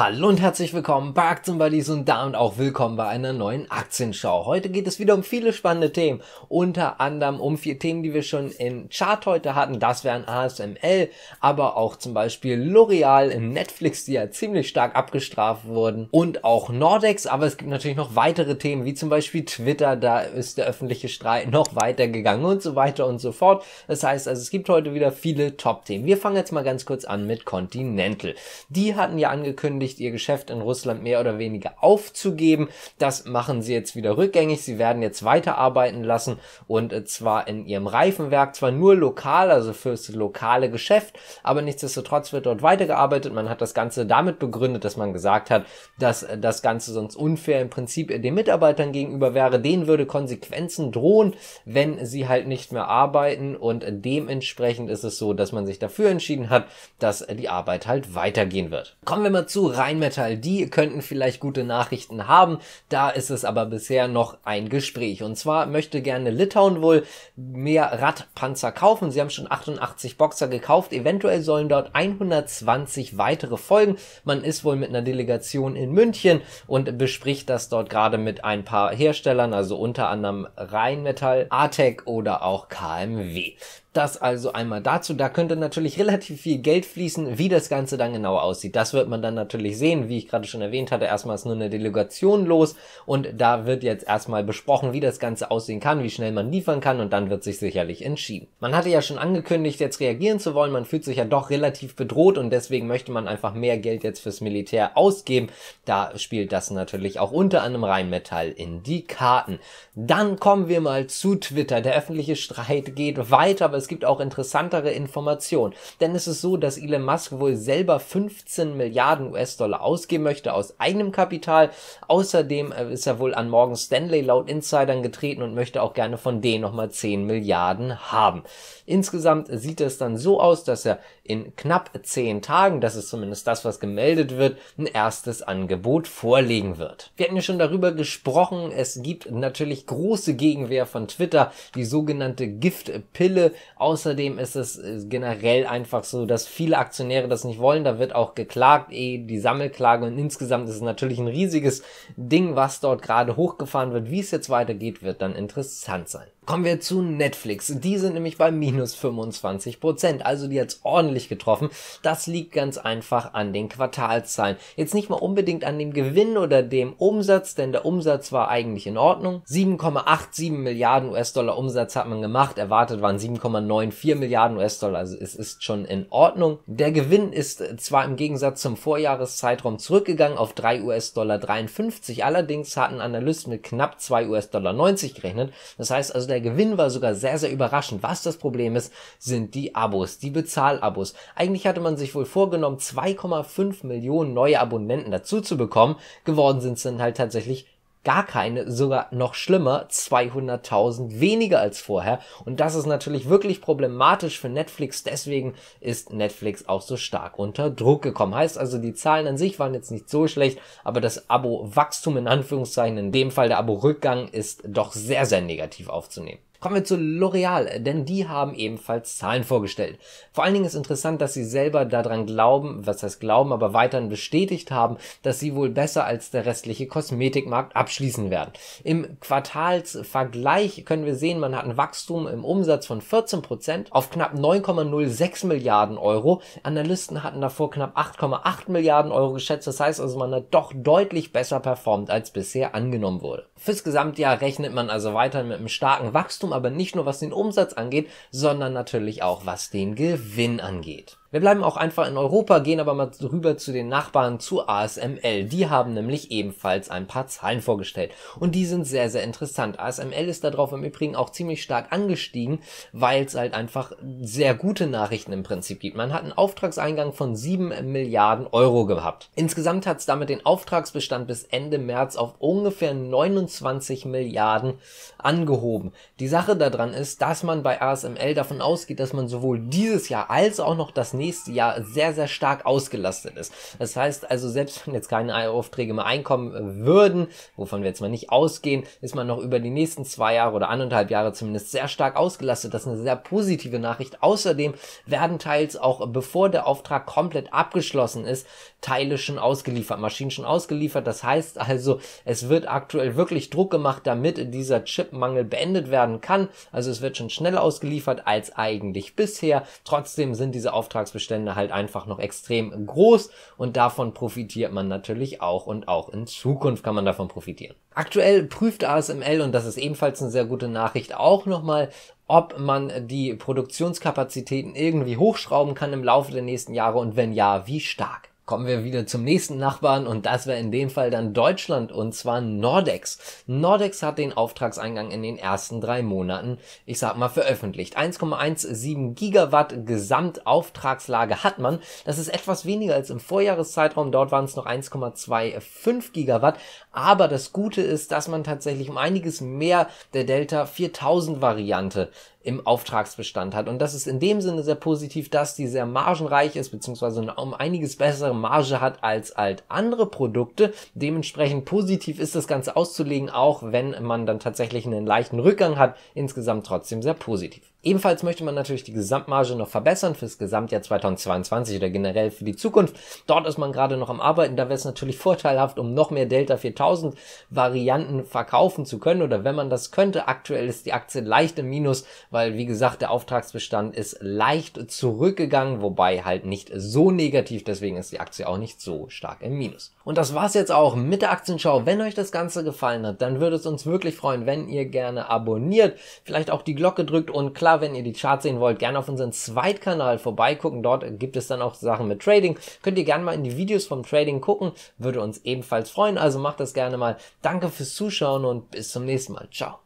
Hallo und herzlich willkommen bei Aktienbuddies und damit auch willkommen bei einer neuen Aktienschau. Heute geht es wieder um viele spannende Themen, unter anderem um vier Themen, die wir schon im Chart heute hatten. Das wären ASML, aber auch zum Beispiel L'Oreal in Netflix, die ja ziemlich stark abgestraft wurden und auch Nordex, aber es gibt natürlich noch weitere Themen, wie zum Beispiel Twitter, da ist der öffentliche Streit noch weiter gegangen und so weiter und so fort. Das heißt also, es gibt heute wieder viele Top-Themen. Wir fangen jetzt mal ganz kurz an mit Continental. Die hatten ja angekündigt, angekündigt, ihr Geschäft in Russland mehr oder weniger aufzugeben. Das machen sie jetzt wieder rückgängig. Sie werden jetzt weiterarbeiten lassen und äh, zwar in ihrem Reifenwerk, zwar nur lokal, also fürs lokale Geschäft, aber nichtsdestotrotz wird dort weitergearbeitet. Man hat das Ganze damit begründet, dass man gesagt hat, dass äh, das Ganze sonst unfair im Prinzip den Mitarbeitern gegenüber wäre. Denen würde Konsequenzen drohen, wenn sie halt nicht mehr arbeiten und dementsprechend ist es so, dass man sich dafür entschieden hat, dass äh, die Arbeit halt weitergehen wird. Kommen wir mal zu Rheinmetall, die könnten vielleicht gute Nachrichten haben. Da ist es aber bisher noch ein Gespräch. Und zwar möchte gerne Litauen wohl mehr Radpanzer kaufen. Sie haben schon 88 Boxer gekauft. Eventuell sollen dort 120 weitere folgen. Man ist wohl mit einer Delegation in München und bespricht das dort gerade mit ein paar Herstellern, also unter anderem Rheinmetall, ATEC oder auch KMW. Das also einmal dazu. Da könnte natürlich relativ viel Geld fließen. Wie das Ganze dann genau aussieht, das wird man dann natürlich sehen. Wie ich gerade schon erwähnt hatte, erstmal ist nur eine Delegation los und da wird jetzt erstmal besprochen, wie das Ganze aussehen kann, wie schnell man liefern kann und dann wird sich sicherlich entschieden. Man hatte ja schon angekündigt, jetzt reagieren zu wollen. Man fühlt sich ja doch relativ bedroht und deswegen möchte man einfach mehr Geld jetzt fürs Militär ausgeben. Da spielt das natürlich auch unter anderem Rheinmetall in die Karten. Dann kommen wir mal zu Twitter. Der öffentliche Streit geht weiter, aber es es gibt auch interessantere Informationen. Denn es ist so, dass Elon Musk wohl selber 15 Milliarden US-Dollar ausgeben möchte aus eigenem Kapital. Außerdem äh, ist er wohl an Morgan Stanley laut Insidern getreten und möchte auch gerne von denen nochmal 10 Milliarden haben. Insgesamt sieht es dann so aus, dass er in knapp 10 Tagen, das ist zumindest das, was gemeldet wird, ein erstes Angebot vorlegen wird. Wir hatten ja schon darüber gesprochen, es gibt natürlich große Gegenwehr von Twitter, die sogenannte Giftpille, Außerdem ist es äh, generell einfach so, dass viele Aktionäre das nicht wollen. Da wird auch geklagt, eh die Sammelklage und insgesamt ist es natürlich ein riesiges Ding, was dort gerade hochgefahren wird. Wie es jetzt weitergeht, wird dann interessant sein. Kommen wir zu Netflix. Die sind nämlich bei minus 25 Prozent. Also die hat's ordentlich getroffen. Das liegt ganz einfach an den Quartalszahlen. Jetzt nicht mal unbedingt an dem Gewinn oder dem Umsatz, denn der Umsatz war eigentlich in Ordnung. 7,87 Milliarden US-Dollar Umsatz hat man gemacht. Erwartet waren 7,94 Milliarden US-Dollar. Also es ist schon in Ordnung. Der Gewinn ist zwar im Gegensatz zum Vorjahreszeitraum zurückgegangen auf 3 US-Dollar 53. Allerdings hatten Analysten mit knapp 2 US-Dollar 90 gerechnet. Das heißt also der der Gewinn war sogar sehr, sehr überraschend. Was das Problem ist, sind die Abos, die Bezahlabos. Eigentlich hatte man sich wohl vorgenommen, 2,5 Millionen neue Abonnenten dazu zu bekommen. Geworden sind es dann halt tatsächlich gar keine, sogar noch schlimmer, 200.000 weniger als vorher. Und das ist natürlich wirklich problematisch für Netflix. Deswegen ist Netflix auch so stark unter Druck gekommen. Heißt also, die Zahlen an sich waren jetzt nicht so schlecht, aber das Abo-Wachstum in Anführungszeichen, in dem Fall der Abo-Rückgang, ist doch sehr, sehr negativ aufzunehmen. Kommen wir zu L'Oreal, denn die haben ebenfalls Zahlen vorgestellt. Vor allen Dingen ist interessant, dass sie selber daran glauben, was heißt glauben, aber weiterhin bestätigt haben, dass sie wohl besser als der restliche Kosmetikmarkt abschließen werden. Im Quartalsvergleich können wir sehen, man hat ein Wachstum im Umsatz von 14% auf knapp 9,06 Milliarden Euro. Analysten hatten davor knapp 8,8 Milliarden Euro geschätzt. Das heißt also, man hat doch deutlich besser performt, als bisher angenommen wurde. Fürs Gesamtjahr rechnet man also weiterhin mit einem starken Wachstum Wachstum, aber nicht nur was den Umsatz angeht, sondern natürlich auch was den Gewinn angeht. Wir bleiben auch einfach in Europa, gehen aber mal rüber zu den Nachbarn zu ASML. Die haben nämlich ebenfalls ein paar Zahlen vorgestellt. Und die sind sehr, sehr interessant. ASML ist darauf im Übrigen auch ziemlich stark angestiegen, weil es halt einfach sehr gute Nachrichten im Prinzip gibt. Man hat einen Auftragseingang von 7 Milliarden Euro gehabt. Insgesamt hat es damit den Auftragsbestand bis Ende März auf ungefähr 29 Milliarden angehoben. Die Sache daran ist, dass man bei ASML davon ausgeht, dass man sowohl dieses Jahr als auch noch das nächste Jahr sehr, sehr stark ausgelastet ist. Das heißt also, selbst wenn jetzt keine Aufträge mehr einkommen äh, würden, wovon wir jetzt mal nicht ausgehen, ist man noch über die nächsten zwei Jahre oder anderthalb Jahre zumindest sehr stark ausgelastet. Das ist eine sehr positive Nachricht. Außerdem werden teils auch, bevor der Auftrag komplett abgeschlossen ist, Teile schon ausgeliefert, Maschinen schon ausgeliefert. Das heißt also, es wird aktuell wirklich Druck gemacht, damit dieser Chipmangel beendet werden kann. Also es wird schon schneller ausgeliefert als eigentlich bisher. Trotzdem sind diese Auftrags Vorratsbestände halt einfach noch extrem groß und davon profitiert man natürlich auch und auch in Zukunft kann man davon profitieren. Aktuell prüft ASML, und das ist ebenfalls eine sehr gute Nachricht, auch nochmal, ob man die Produktionskapazitäten irgendwie hochschrauben kann im Laufe der nächsten Jahre und wenn ja, wie stark kommen wir wieder zum nächsten Nachbarn und das wäre in dem Fall dann Deutschland und zwar Nordex. Nordex hat den Auftragseingang in den ersten drei Monaten, ich sag mal, veröffentlicht. 1,17 Gigawatt Gesamtauftragslage hat man. Das ist etwas weniger als im Vorjahreszeitraum. Dort waren es noch 1,25 Gigawatt. Aber das Gute ist, dass man tatsächlich um einiges mehr der Delta 4000 Variante im Auftragsbestand hat. Und das ist in dem Sinne sehr positiv, dass die sehr margenreich ist, beziehungsweise eine, um einiges bessere Marge hat als halt andere Produkte. Dementsprechend positiv ist das Ganze auszulegen, auch wenn man dann tatsächlich einen leichten Rückgang hat. Insgesamt trotzdem sehr positiv. Ebenfalls möchte man natürlich die Gesamtmarge noch verbessern fürs Gesamtjahr 2022 oder generell für die Zukunft. Dort ist man gerade noch am Arbeiten. Da wäre es natürlich vorteilhaft, um noch mehr Delta 4000 Varianten verkaufen zu können oder wenn man das könnte. Aktuell ist die Aktie leicht im Minus, weil wie gesagt, der Auftragsbestand ist leicht zurückgegangen, wobei halt nicht so negativ. Deswegen ist die Aktie auch nicht so stark im Minus. Und das war's jetzt auch mit der Aktienschau. Wenn euch das Ganze gefallen hat, dann würde es uns wirklich freuen, wenn ihr gerne abonniert, vielleicht auch die Glocke drückt und klar klar, wenn ihr die Charts sehen wollt, gerne auf unseren Zweitkanal vorbeigucken. Dort gibt es dann auch Sachen mit Trading. Könnt ihr gerne mal in die Videos vom Trading gucken. Würde uns ebenfalls freuen. Also macht das gerne mal. Danke fürs Zuschauen und bis zum nächsten Mal. Ciao.